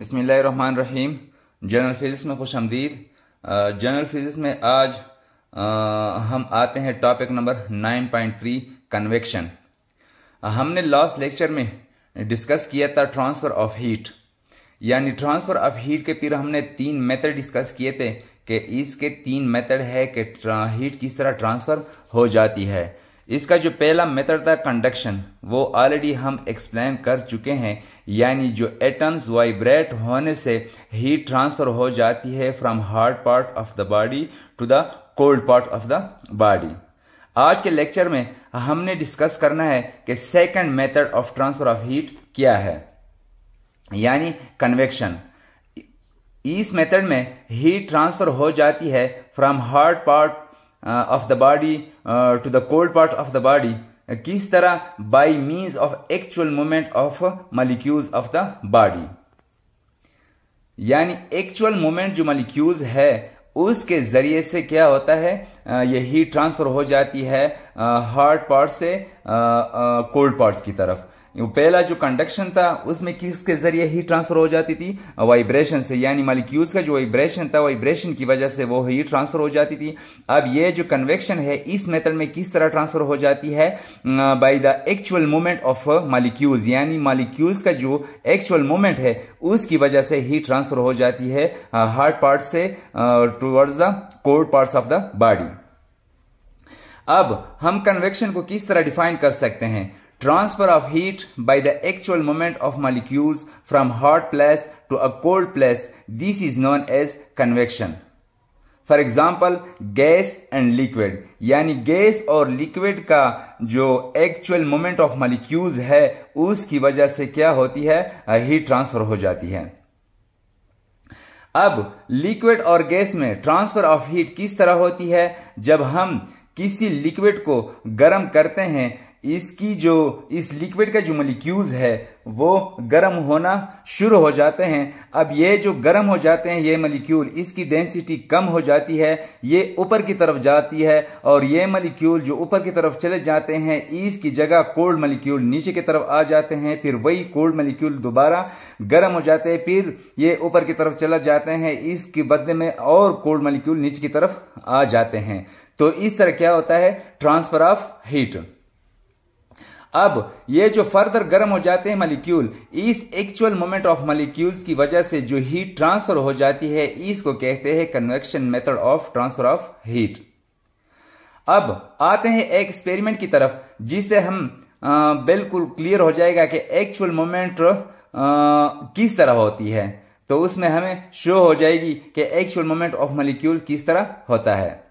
रहीम general physics में खुश आमदीद जनरल फिज़िक्स में आज आ, हम आते हैं टॉपिक नंबर 9.3 कन्वेक्शन हमने लास्ट लेक्चर में डिस्कस किया था ट्रांसफ़र ऑफ हीट यानी ट्रांसफ़र ऑफ हीट के फिर हमने तीन मेथड डिस्कस किए थे कि इसके तीन मेथड है कि हीट किस तरह ट्रांसफ़र हो जाती है इसका जो पहला मेथड था कंडक्शन वो ऑलरेडी हम एक्सप्लेन कर चुके हैं यानी जो एटम्स वाइब्रेट होने से हीट ट्रांसफर हो जाती है from hot part of the body to the cold part of the body आज के लेक्चर में हमने डिस्कस करना है कि second method of transfer of heat क्या है यानी कन्वेक्शन इस मेथड में हीट ट्रांसफर हो जाती है from hot part of the body to the cold part of the body किस तरह by means of actual movement of molecules of the body यानी एक्चुअल मूवमेंट जो मालिक्यूल्स है उसके जरिए से क्या होता है यह हीट ट्रांसफर हो जाती है हार्ड uh, पार्ट से कोल्ड uh, पार्ट्स uh, की तरफ पहला जो कंडक्शन था उसमें किस के जरिए ही ट्रांसफर हो जाती थी वाइब्रेशन से यानी मालिक्यूल्स का जो वाइब्रेशन था वाइब्रेशन की वजह से वो ही ट्रांसफर हो जाती थी अब ये जो कन्वेक्शन है इस मेथड में किस तरह ट्रांसफर हो जाती है by the actual movement of molecules यानी मालिक्यूल्स का जो एक्चुअल मूवमेंट है उसकी वजह से ही ट्रांसफर हो जाती है हार्ड पार्ट से towards the cold part of the body अब हम कन्वेक्शन को किस तरह डिफाइन कर सकते हैं transfer of heat by the actual movement of molecule from hot place to a cold place this is known as convection for example gas and liquid यानी gas और लिक्विड का जो एक्चुअल मोमेंट ऑफ मालिक्यूल है उसकी वजह से क्या होती है हीट ट्रांसफर हो जाती है अब लिक्विड और गैस में ट्रांसफर ऑफ हीट किस तरह होती है जब हम किसी लिक्विड को गर्म करते हैं इसकी जो इस लिक्विड का जो मलिक्यूल्स है वो गर्म होना शुरू हो जाते हैं अब ये जो गर्म हो जाते हैं ये मलिक्यूल इसकी डेंसिटी कम हो जाती है ये ऊपर की तरफ जाती है और ये मलिक्यूल जो ऊपर की तरफ चले जाते हैं इसकी जगह कोल्ड मलिक्यूल नीचे की तरफ आ जाते हैं फिर वही कोल्ड मलिक्यूल दोबारा गर्म हो जाते हैं फिर ये ऊपर की तरफ चले जाते हैं इसके बदले में और कोल्ड मलिक्यूल नीचे की तरफ आ जाते हैं तो इस तरह क्या होता है ट्रांसफर ऑफ हीट अब ये जो फर्दर गर्म हो जाते हैं मालिक्यूल इस एक्चुअल मोमेंट ऑफ मालिक्यूल्स की वजह से जो हीट ट्रांसफर हो जाती है इसको कहते हैं convection method of transfer of heat अब आते हैं एक एक्सपेरिमेंट की तरफ जिससे हम बिल्कुल क्लियर हो जाएगा कि एक्चुअल मोमेंट किस तरह होती है तो उसमें हमें शो हो जाएगी कि एक्चुअल मोमेंट ऑफ मालिक्यूल किस तरह होता है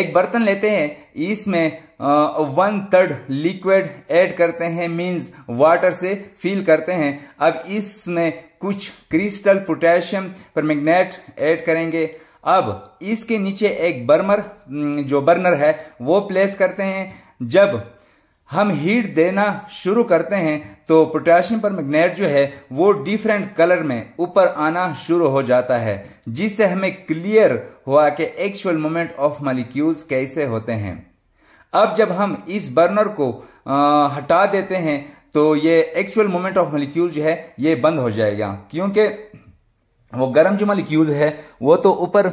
एक बर्तन लेते हैं इसमें वन थर्ड लिक्विड ऐड करते हैं मींस वाटर से फिल करते हैं अब इसमें कुछ crystal potassium permanganate add करेंगे अब इसके नीचे एक बर्मर जो बर्नर है वो प्लेस करते हैं जब हम हीट देना शुरू करते हैं तो पोटेशियम पर मैग्नेट जो है वो डिफरेंट कलर में ऊपर आना शुरू हो जाता है जिससे हमें क्लियर हुआ कि एक्चुअल मोमेंट ऑफ मालिक्यूल्स कैसे होते हैं अब जब हम इस बर्नर को आ, हटा देते हैं तो ये एक्चुअल मोमेंट ऑफ मालिक्यूल जो है ये बंद हो जाएगा क्योंकि वो गर्म जो मलिक्यूल है वो तो ऊपर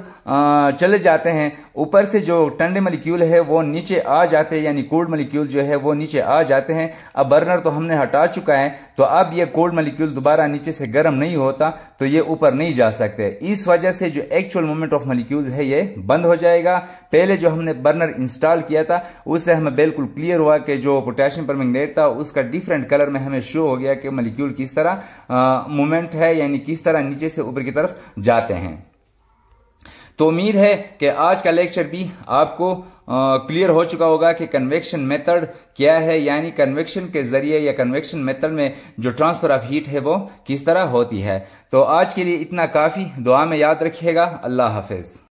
चले जाते हैं ऊपर से जो ठंडे मलिक्यूल है वो नीचे आ जाते हैं यानी कोल्ड मलिक्यूल जो है वो नीचे आ जाते हैं अब बर्नर तो हमने हटा चुका है तो अब ये कोल्ड मलिक्यूल दोबारा नीचे से गर्म नहीं होता तो ये ऊपर नहीं जा सकते इस वजह से जो एक्चुअल मूवमेंट ऑफ मलिक्यूल है ये बंद हो जाएगा पहले जो हमने बर्नर इंस्टॉल किया था उससे हमें बिल्कुल क्लियर हुआ कि जो पोटेशियम परमैंगनेट था उसका डिफरेंट कलर में हमें शो हो गया कि मलिक्यूल किस तरह मूवमेंट है यानी किस तरह नीचे से ऊपर की तरफ जाते हैं तो उम्मीद है कि आज का लेक्चर भी आपको क्लियर हो चुका होगा कि कन्वेक्शन मेथड क्या है यानी कन्वेक्शन के जरिए या कन्वेक्शन मेथड में जो ट्रांसफर ऑफ हीट है वो किस तरह होती है तो आज के लिए इतना काफ़ी दुआ में याद रखिएगा अल्लाह हाफिज़